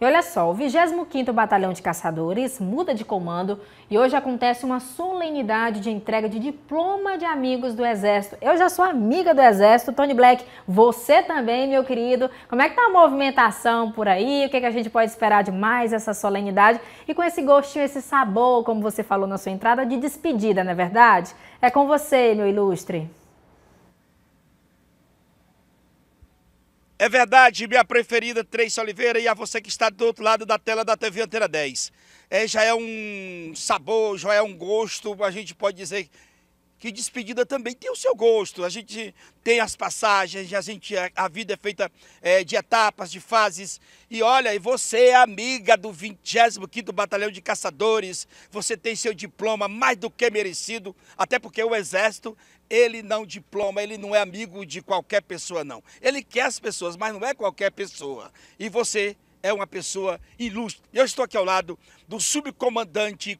E olha só, o 25º Batalhão de Caçadores muda de comando e hoje acontece uma solenidade de entrega de diploma de amigos do Exército. Eu já sou amiga do Exército, Tony Black, você também, meu querido. Como é que tá a movimentação por aí? O que, é que a gente pode esperar de mais essa solenidade? E com esse gostinho, esse sabor, como você falou na sua entrada, de despedida, não é verdade? É com você, meu ilustre. É verdade, minha preferida Três Oliveira e a você que está do outro lado da tela da TV Antena 10. É, já é um sabor, já é um gosto, a gente pode dizer que despedida também tem o seu gosto. A gente tem as passagens, a gente a vida é feita é, de etapas, de fases. E olha, e você é amiga do 25º Batalhão de Caçadores, você tem seu diploma mais do que merecido, até porque o Exército, ele não diploma, ele não é amigo de qualquer pessoa não. Ele quer as pessoas, mas não é qualquer pessoa. E você é uma pessoa ilustre. Eu estou aqui ao lado do subcomandante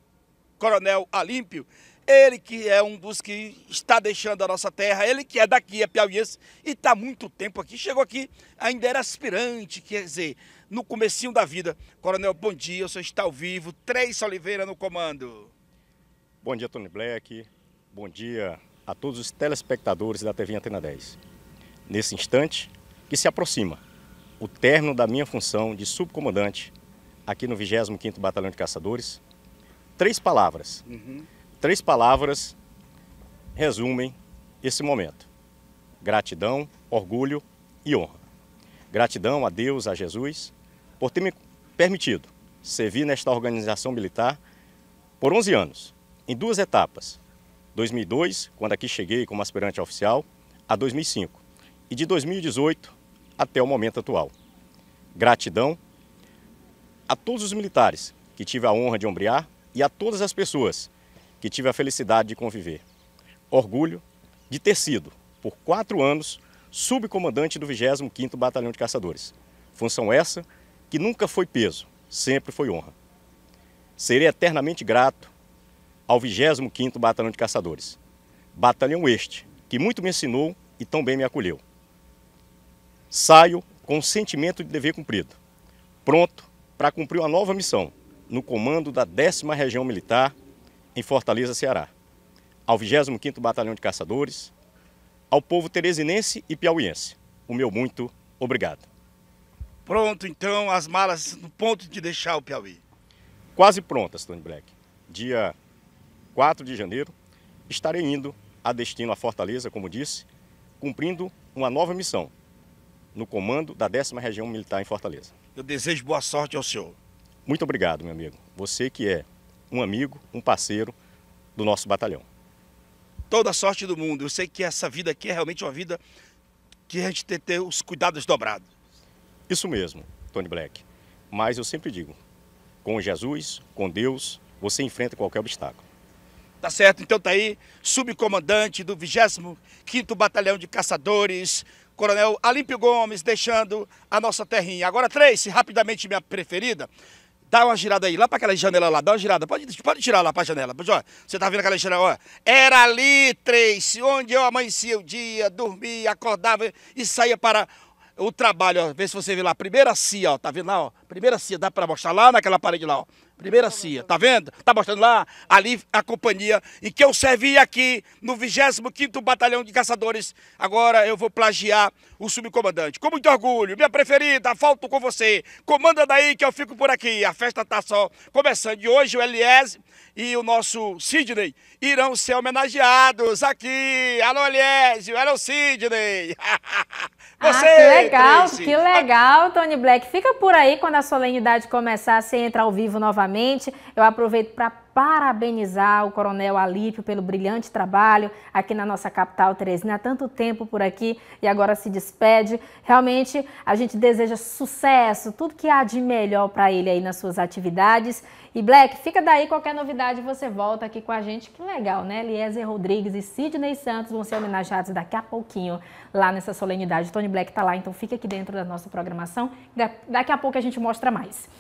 Coronel Alímpio, ele que é um dos que está deixando a nossa terra, ele que é daqui, é piauiense e está muito tempo aqui. Chegou aqui, ainda era aspirante, quer dizer, no comecinho da vida. Coronel, bom dia, o senhor está ao vivo, Três Oliveira no comando. Bom dia, Tony Black. Bom dia a todos os telespectadores da TV Antena 10. Nesse instante que se aproxima o término da minha função de subcomandante aqui no 25º Batalhão de Caçadores, três palavras. Uhum Três palavras resumem esse momento: gratidão, orgulho e honra. Gratidão a Deus, a Jesus, por ter me permitido servir nesta organização militar por 11 anos, em duas etapas. 2002, quando aqui cheguei como aspirante oficial, a 2005 e de 2018 até o momento atual. Gratidão a todos os militares que tive a honra de ombrear e a todas as pessoas que tive a felicidade de conviver. Orgulho de ter sido, por quatro anos, subcomandante do 25º Batalhão de Caçadores. Função essa que nunca foi peso, sempre foi honra. Serei eternamente grato ao 25º Batalhão de Caçadores. Batalhão este, que muito me ensinou e tão bem me acolheu. Saio com sentimento de dever cumprido, pronto para cumprir uma nova missão no comando da 10 Região Militar em Fortaleza, Ceará, ao 25º Batalhão de Caçadores, ao povo teresinense e piauiense. O meu muito obrigado. Pronto, então, as malas no ponto de deixar o Piauí. Quase prontas, Tony Black. Dia 4 de janeiro, estarei indo a destino à Fortaleza, como disse, cumprindo uma nova missão no comando da 10 Região Militar em Fortaleza. Eu desejo boa sorte ao senhor. Muito obrigado, meu amigo. Você que é um amigo, um parceiro do nosso batalhão. Toda a sorte do mundo. Eu sei que essa vida aqui é realmente uma vida que a gente tem que ter os cuidados dobrados. Isso mesmo, Tony Black. Mas eu sempre digo, com Jesus, com Deus, você enfrenta qualquer obstáculo. Tá certo, então tá aí, subcomandante do 25º Batalhão de Caçadores, Coronel Alímpio Gomes, deixando a nossa terrinha. Agora, três, rapidamente minha preferida, Dá uma girada aí, lá para aquela janela lá, dá uma girada. Pode, pode tirar lá para a janela. Ó, você tá vendo aquela janela, ó. Era ali, Tracy, onde eu amanhecia o dia, dormia, acordava e saía para o trabalho, ó. Vê se você vê lá, primeira cia, ó. Tá vendo lá, ó? Primeira cia, dá para mostrar lá naquela parede lá, ó. Primeira CIA, tá vendo? Tá mostrando lá, ali a companhia em que eu servi aqui no 25º Batalhão de Caçadores. Agora eu vou plagiar o subcomandante. Com muito orgulho, minha preferida, falto com você. Comanda daí que eu fico por aqui. A festa tá só começando. E hoje o Eliese e o nosso Sidney irão ser homenageados aqui. Alô, Eliese, alô, Sidney. Você, ah, que é legal, Tracy. que legal, Tony Black. Fica por aí quando a solenidade começar, você entra ao vivo novamente. Eu aproveito para parabenizar o Coronel Alípio pelo brilhante trabalho aqui na nossa capital, Teresina, há tanto tempo por aqui e agora se despede. Realmente, a gente deseja sucesso, tudo que há de melhor para ele aí nas suas atividades. E Black, fica daí qualquer novidade, você volta aqui com a gente. Que legal, né? Eliezer Rodrigues e Sidney Santos vão ser homenageados daqui a pouquinho lá nessa solenidade. Tony Black está lá, então fica aqui dentro da nossa programação. Daqui a pouco a gente mostra mais.